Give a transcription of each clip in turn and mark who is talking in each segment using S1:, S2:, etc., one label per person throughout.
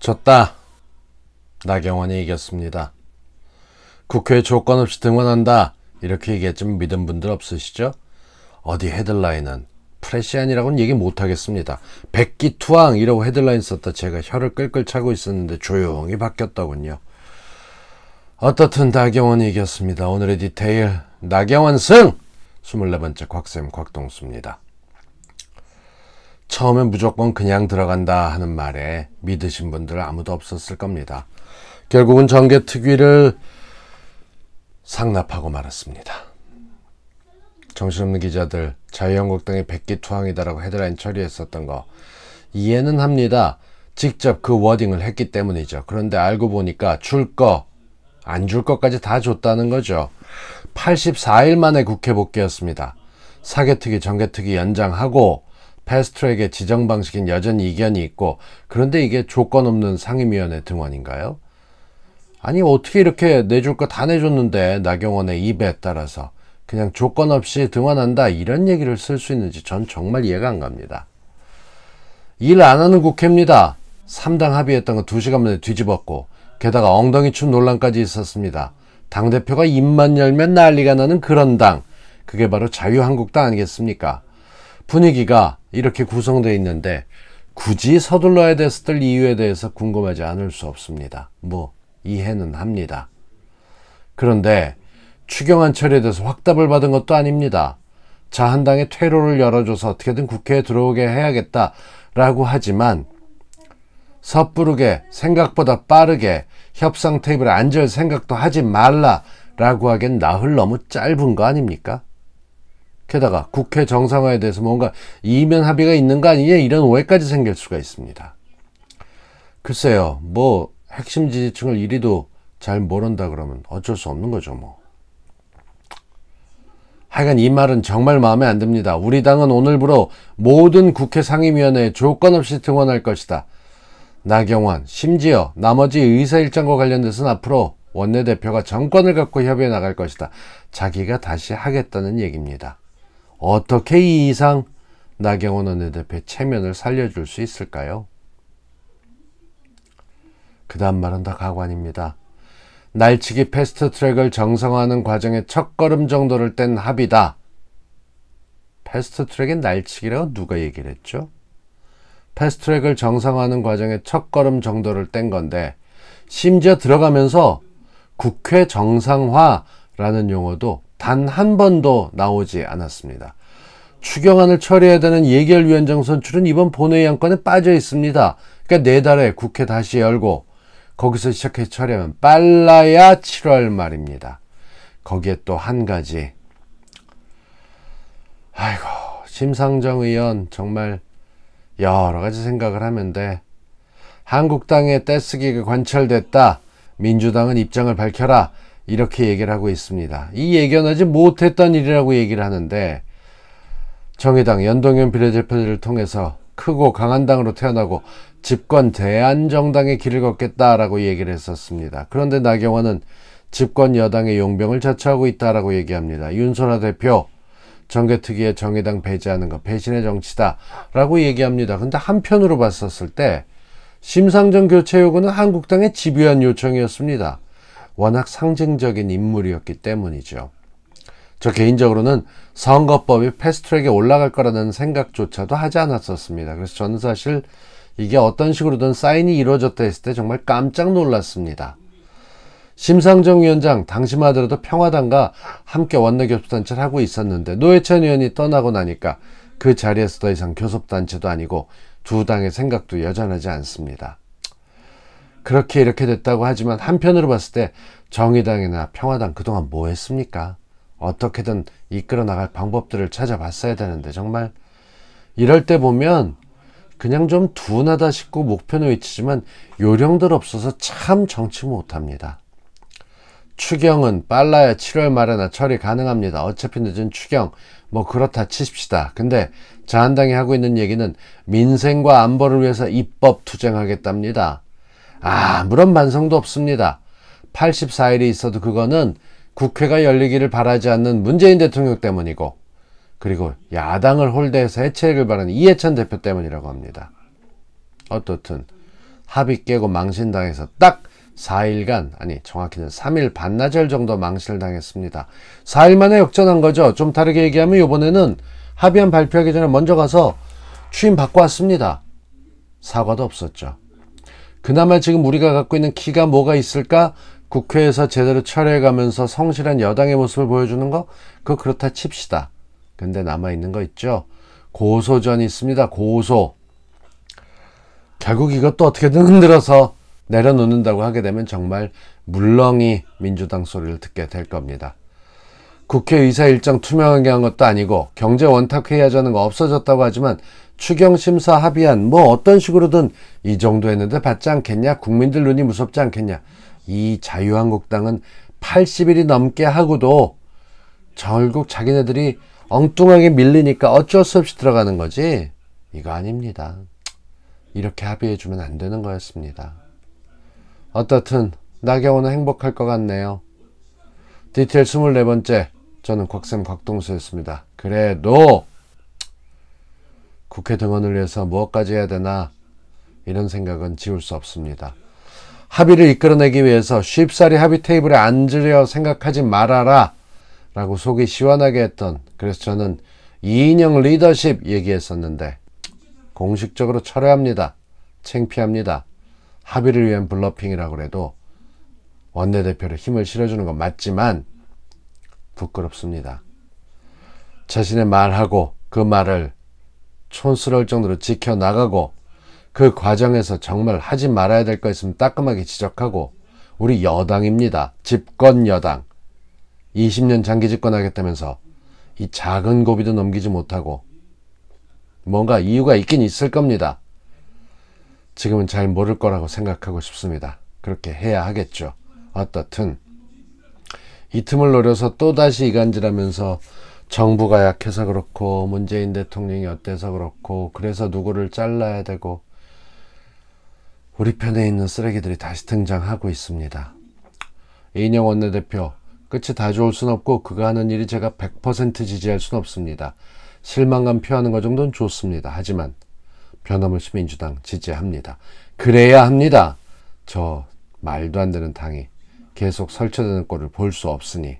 S1: 졌다. 나경원이 이겼습니다. 국회 에 조건 없이 등원한다. 이렇게 얘기했지만 믿은 분들 없으시죠? 어디 헤드라인은 프레시안이라고는 얘기 못하겠습니다. 백기투항이라고 헤드라인 썼다 제가 혀를 끌끌 차고 있었는데 조용히 바뀌었더군요. 어떻든 나경원이 이겼습니다. 오늘의 디테일 나경원 승! 24번째 곽쌤 곽동수입니다. 처음엔 무조건 그냥 들어간다 하는 말에 믿으신 분들 아무도 없었을 겁니다. 결국은 전개 특위를 상납하고 말았습니다. 정신없는 기자들 자유한국당이 백기투항이다라고 헤드라인 처리했었던 거 이해는 합니다. 직접 그 워딩을 했기 때문이죠. 그런데 알고 보니까 줄 거, 안 줄 것까지 다 줬다는 거죠. 84일 만에 국회 복귀였습니다. 사개특위, 전개특위 연장하고 패스트트랙의 지정 방식엔 여전히 이견이 있고 그런데 이게 조건 없는 상임위원회 등원인가요? 아니 어떻게 이렇게 내줄 거 다 내줬는데 나경원의 입에 따라서 그냥 조건 없이 등원한다 이런 얘기를 쓸 수 있는지 전 정말 이해가 안 갑니다. 일 안 하는 국회입니다. 3당 합의했던 거 2시간 만에 뒤집었고 게다가 엉덩이 춤 논란까지 있었습니다. 당대표가 입만 열면 난리가 나는 그런 당 그게 바로 자유한국당 아니겠습니까? 분위기가 이렇게 구성되어 있는데 굳이 서둘러야 됐을 이유에 대해서 궁금하지 않을 수 없습니다. 뭐 이해는 합니다. 그런데 추경안 처리에 대해서 확답을 받은 것도 아닙니다. 자한당의 퇴로를 열어줘서 어떻게든 국회에 들어오게 해야겠다라고 하지만 섣부르게 생각보다 빠르게 협상 테이블에 앉을 생각도 하지 말라라고 하기엔 나흘 너무 짧은 거 아닙니까? 게다가 국회 정상화에 대해서 뭔가 이면 합의가 있는 거 아니냐 이런 오해까지 생길 수가 있습니다. 글쎄요, 뭐 핵심 지지층을 이리도 잘 모른다 그러면 어쩔 수 없는 거죠, 뭐. 하여간 이 말은 정말 마음에 안 듭니다. 우리 당은 오늘부로 모든 국회 상임위원회에 조건 없이 등원할 것이다. 나경원, 심지어 나머지 의사일정과 관련돼서는 앞으로 원내대표가 정권을 갖고 협의해 나갈 것이다. 자기가 다시 하겠다는 얘기입니다. 어떻게 이 이상 나경원 원내대표의 체면을 살려줄 수 있을까요? 그 다음 말은 다 가관입니다. 날치기 패스트트랙을 정상화하는 과정의 첫걸음 정도를 뗀 합의다. 패스트트랙의 날치기라고 누가 얘기를 했죠? 패스트트랙을 정상화하는 과정의 첫걸음 정도를 뗀 건데 심지어 들어가면서 국회 정상화라는 용어도 단한 번도 나오지 않았습니다. 추경안을 처리해야 되는 예결위원장 선출은 이번 본회의 안건에 빠져 있습니다. 그러니까 네 달에 국회 다시 열고 거기서 시작해 처리하면 빨라야 7월 말입니다. 거기에 또 한 가지. 아이고, 심상정 의원 정말 여러 가지 생각을 하면 돼. 한국당의 떼쓰기가 관찰됐다 민주당은 입장을 밝혀라. 이렇게 얘기를 하고 있습니다. 이 예견하지 못했던 일이라고 얘기를 하는데 정의당 연동형 비례대표제를 통해서 크고 강한 당으로 태어나고 집권 대안정당의 길을 걷겠다라고 얘기를 했었습니다. 그런데 나경원은 집권 여당의 용병을 자처하고 있다라고 얘기합니다. 윤소라 대표 정계 특위에 정의당 배제하는 것 배신의 정치다라고 얘기합니다. 근데 한편으로 봤었을 때 심상정 교체 요구는 한국당의 집요한 요청이었습니다. 워낙 상징적인 인물이었기 때문이죠. 저 개인적으로는 선거법이 패스트트랙에 올라갈 거라는 생각조차도 하지 않았었습니다. 그래서 저는 사실 이게 어떤 식으로든 사인이 이루어졌다 했을 때 정말 깜짝 놀랐습니다. 심상정 위원장 당시만 하더라도 평화당과 함께 원내교섭단체를 하고 있었는데 노회찬 의원이 떠나고 나니까 그 자리에서 더 이상 교섭단체도 아니고 두 당의 생각도 여전하지 않습니다. 그렇게 이렇게 됐다고 하지만 한편으로 봤을 때 정의당이나 평화당 그동안 뭐 했습니까? 어떻게든 이끌어 나갈 방법들을 찾아봤어야 되는데 정말 이럴 때 보면 그냥 좀 둔하다 싶고 목표는 위치지만 요령들 없어서 참 정치 못합니다. 추경은 빨라야 7월 말에나 처리 가능합니다. 어차피 늦은 추경 뭐 그렇다 치십시다. 근데 자한당이 하고 있는 얘기는 민생과 안보를 위해서 입법 투쟁하겠답니다. 아무런 반성도 없습니다. 84일이 있어도 그거는 국회가 열리기를 바라지 않는 문재인 대통령 때문이고 그리고 야당을 홀대해서 해체를 바라는 이해찬 대표 때문이라고 합니다. 어떻든 합의 깨고 망신당해서 딱 4일간 아니 정확히는 3일 반나절 정도 망신을 당했습니다. 4일 만에 역전한 거죠. 좀 다르게 얘기하면 이번에는 합의안 발표하기 전에 먼저 가서 취임 받고 왔습니다. 사과도 없었죠. 그나마 지금 우리가 갖고 있는 키가 뭐가 있을까? 국회에서 제대로 철회해가면서 성실한 여당의 모습을 보여주는 거? 그거 그렇다 칩시다. 근데 남아있는 거 있죠? 고소전이 있습니다. 고소. 결국 이것도 어떻게든 흔들어서 내려놓는다고 하게 되면 정말 물렁이 민주당 소리를 듣게 될 겁니다. 국회의사 일정 투명하게 한 것도 아니고 경제 원탁 회의하자는 거 없어졌다고 하지만 추경심사 합의안 뭐 어떤 식으로든 이 정도 했는데 받지 않겠냐 국민들 눈이 무섭지 않겠냐 이 자유한국당은 80일이 넘게 하고도 결국 자기네들이 엉뚱하게 밀리니까 어쩔 수 없이 들어가는 거지 이거 아닙니다 이렇게 합의해 주면 안 되는 거였습니다 어떻든 나경원은 행복할 것 같네요 디테일 24번째 저는 곽쌤 곽동수였습니다 그래도 국회 등원을 위해서 무엇까지 해야 되나 이런 생각은 지울 수 없습니다. 합의를 이끌어내기 위해서 쉽사리 합의 테이블에 앉으려 생각하지 말아라 라고 속이 시원하게 했던 그래서 저는 이인영 리더십 얘기했었는데 공식적으로 철회합니다. 챙피합니다 합의를 위한 블러핑이라고 해도 원내대표를 힘을 실어주는 건 맞지만 부끄럽습니다. 자신의 말하고 그 말을 촌스러울 정도로 지켜나가고 그 과정에서 정말 하지 말아야 될 거 있으면 따끔하게 지적하고 우리 여당입니다. 집권 여당. 20년 장기 집권하겠다면서 이 작은 고비도 넘기지 못하고 뭔가 이유가 있긴 있을 겁니다. 지금은 잘 모를 거라고 생각하고 싶습니다. 그렇게 해야 하겠죠. 어떻든 이 틈을 노려서 또다시 이간질하면서 정부가 약해서 그렇고 문재인 대통령이 어때서 그렇고 그래서 누구를 잘라야 되고 우리 편에 있는 쓰레기들이 다시 등장하고 있습니다. 이인영 원내대표 끝이 다 좋을 순 없고 그가 하는 일이 제가 100% 지지할 순 없습니다. 실망감 표하는 것 정도는 좋습니다. 하지만 변함없이 민주당 지지합니다. 그래야 합니다. 저 말도 안 되는 당이 계속 설치되는 꼴을 볼 수 없으니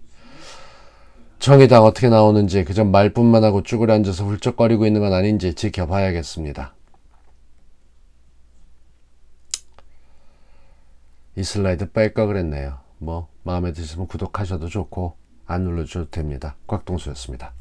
S1: 정의당 어떻게 나오는지 그저 말뿐만 하고 쭈그려 앉아서 훌쩍거리고 있는 건 아닌지 지켜봐야겠습니다. 이 슬라이드 뺄까 그랬네요. 뭐 마음에 드시면 구독하셔도 좋고 안 눌러줘도 됩니다. 곽동수였습니다.